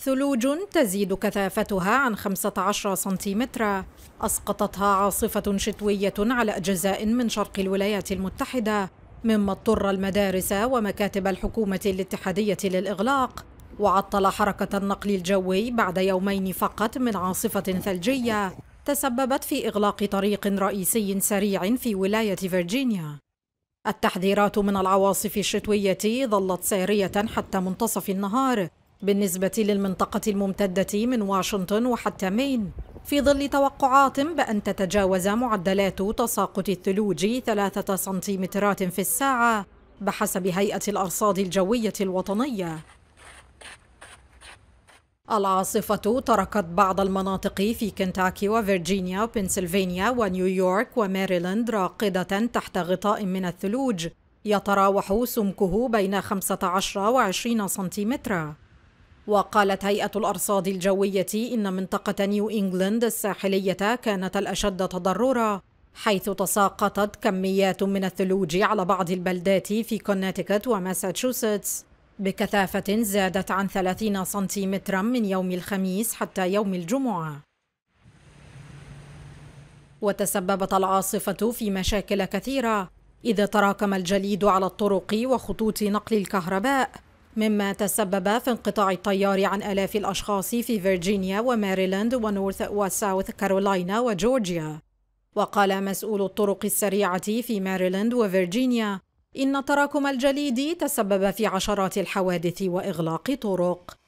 ثلوج تزيد كثافتها عن 15 سنتيمترا أسقطتها عاصفة شتوية على أجزاء من شرق الولايات المتحدة مما اضطر المدارس ومكاتب الحكومة الاتحادية للإغلاق وعطل حركة النقل الجوي بعد يومين فقط من عاصفة ثلجية تسببت في إغلاق طريق رئيسي سريع في ولاية فيرجينيا التحذيرات من العواصف الشتوية ظلت سارية حتى منتصف النهار بالنسبة للمنطقة الممتدة من واشنطن وحتى مين في ظل توقعات بأن تتجاوز معدلات تساقط الثلوج ثلاثة سنتيمترات في الساعة بحسب هيئة الأرصاد الجوية الوطنية العاصفة تركت بعض المناطق في كنتاكي وفرجينيا وبنسلفانيا ونيويورك وماريلاند راقدة تحت غطاء من الثلوج يتراوح سمكه بين 15 و 20 سنتيمترا وقالت هيئة الأرصاد الجوية إن منطقة نيو إنجلاند الساحلية كانت الأشد تضررا حيث تساقطت كميات من الثلوج على بعض البلدات في كوناتيكت وماساتشوستس بكثافة زادت عن 30 سنتيمترا من يوم الخميس حتى يوم الجمعة وتسببت العاصفة في مشاكل كثيرة إذا تراكم الجليد على الطرق وخطوط نقل الكهرباء مما تسبب في انقطاع التيار عن آلاف الأشخاص في فيرجينيا وماريلاند ونورث وساوث كارولاينا وجورجيا وقال مسؤول الطرق السريعة في ماريلاند وفيرجينيا إن تراكم الجليد تسبب في عشرات الحوادث وإغلاق طرق